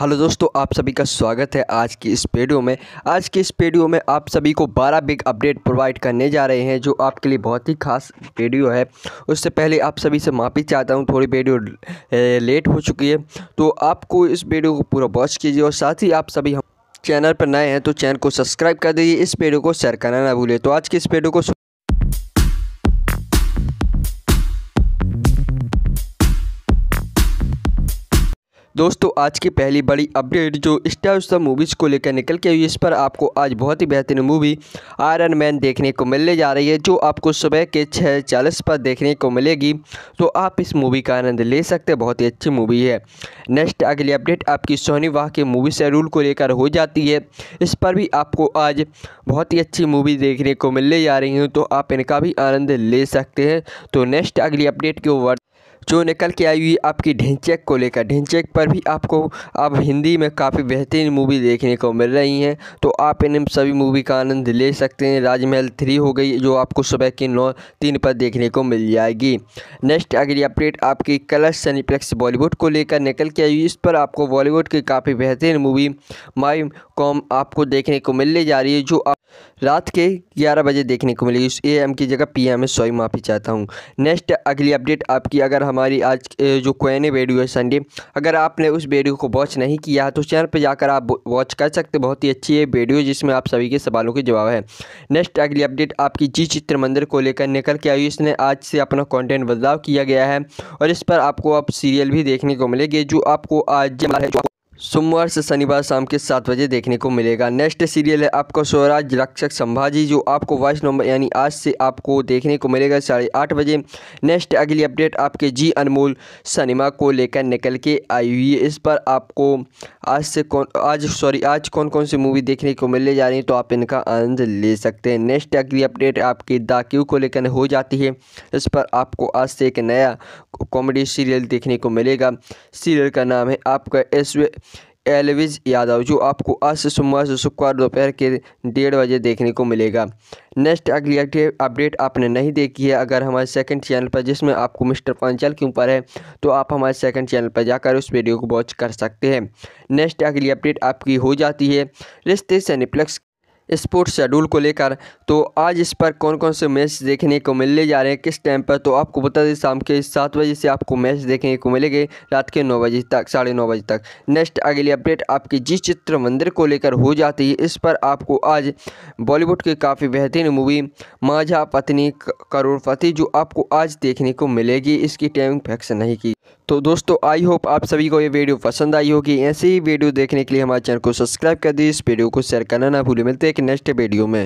hello दोस्तों आप सभी का स्वागत है आज की इस वीडियो में आज की इस वीडियो में आप सभी को 12 बिग अपडेट प्रोवाइड करने जा रहे हैं जो आपके लिए बहुत ही खास वीडियो है उससे पहले आप सभी से माफ़ी चाहता हूं थोड़ी वीडियो लेट हो चुकी है तो आपको इस वीडियो को पूरा वॉच कीजिए और साथ ही आप सभी हम चैनल पर नए हैं तो चैनल को सब्सक्राइब कर दीजिए इस वीडियो को शेयर करना ना भूलें तो आज की इस वीडियो को दोस्तों आज की पहली बड़ी अपडेट जो स्टार उत्सव मूवीज़ को लेकर निकल के हुई इस पर आपको आज बहुत ही बेहतरीन मूवी आयरन मैन देखने को मिलने जा रही है जो आपको सुबह के छः चालीस पर देखने को मिलेगी तो आप इस मूवी का आनंद ले सकते हैं बहुत ही अच्छी मूवी है नेक्स्ट अगली अपडेट आपकी सोनी वाह की मूवी शेड्यूल को लेकर हो जाती है इस पर भी आपको आज बहुत ही अच्छी मूवी देखने को मिलने जा रही हूँ तो आप इनका भी आनंद ले सकते हैं तो नेक्स्ट अगली अपडेट के जो निकल के आई हुई आपकी ढिंचैक को लेकर ढिंचैक पर भी आपको अब हिंदी में काफ़ी बेहतरीन मूवी देखने को मिल रही हैं तो आप इन सभी मूवी का आनंद ले सकते हैं राजमहल थ्री हो गई जो आपको सुबह के नौ तीन पर देखने को मिल जाएगी नेक्स्ट अगली अपडेट आपकी कलर सनीप्लेक्स बॉलीवुड को लेकर निकल के आई हुई इस पर आपको बॉलीवुड की काफ़ी बेहतरीन मूवी माई कॉम आपको देखने को मिलने जा रही है जो आप रात के 11 बजे देखने को मिलेगी एम की जगह पी एम सॉरी माफ़ी चाहता हूँ नेक्स्ट अगली अपडेट आपकी अगर हम हमारी आज जो कोयने वीडियो है संडे अगर आपने उस वीडियो को वॉच नहीं किया तो चैनल पर जाकर आप वॉच कर सकते बहुत ही अच्छी है वीडियो जिसमें आप सभी के सवालों के जवाब है नेक्स्ट अगली अपडेट आपकी जी चित्र मंदिर को लेकर निकल के आई इसने आज से अपना कॉन्टेंट बदलाव किया गया है और इस पर आपको अब आप सीरियल भी देखने को मिलेगी जो आपको आज जो सोमवार से शनिवार शाम के सात बजे देखने को मिलेगा नेक्स्ट सीरियल है आपका स्वराज रक्षक संभाजी जो आपको वाइस नंबर यानी आज से आपको देखने को मिलेगा साढ़े आठ बजे नेक्स्ट अगली अपडेट आपके जी अनमोल सिनेमा को लेकर निकल के आई हुई है इस पर आपको आज से कौन आज सॉरी आज कौन कौन सी मूवी देखने को मिलने जा रही है तो आप इनका आनंद ले सकते हैं नेक्स्ट अगली अपडेट आपकी दाक्यू को लेकर हो जाती है इस पर आपको आज से एक नया कॉमेडी सीरियल देखने को मिलेगा सीरियल का नाम है आपका एस एलविज यादव जो आपको आज से सोमवार से शुक्रवार दोपहर के डेढ़ बजे देखने को मिलेगा नेक्स्ट अगली अपडेट आपने नहीं देखी है अगर हमारे सेकंड चैनल पर जिसमें आपको मिस्टर पंचल के ऊपर है तो आप हमारे सेकंड चैनल पर जाकर उस वीडियो को वॉच कर सकते हैं नेक्स्ट अगली अपडेट आपकी हो जाती है रिश्ते सेनिप्लेक्स स्पोर्ट्स शेड्यूल को लेकर तो आज इस पर कौन कौन से मैच देखने को मिलने जा रहे हैं किस टाइम पर तो आपको बता दें शाम के सात बजे से आपको मैच देखने को मिलेंगे रात के नौ बजे तक साढ़े नौ बजे तक नेक्स्ट अगली अपडेट आपकी जिस चित्र मंदिर को लेकर हो जाती है इस पर आपको आज बॉलीवुड की काफ़ी बेहतरीन मूवी माझा पत्नी करोड़पति जो आपको आज देखने को मिलेगी इसकी टाइम फिक्स नहीं की तो दोस्तों आई होप आप सभी को ये वीडियो पसंद आई होगी ऐसी ही वीडियो देखने के लिए हमारे चैनल को सब्सक्राइब कर दीजिए इस वीडियो को शेयर करना ना भूलें मिलते हैं कि नेक्स्ट वीडियो में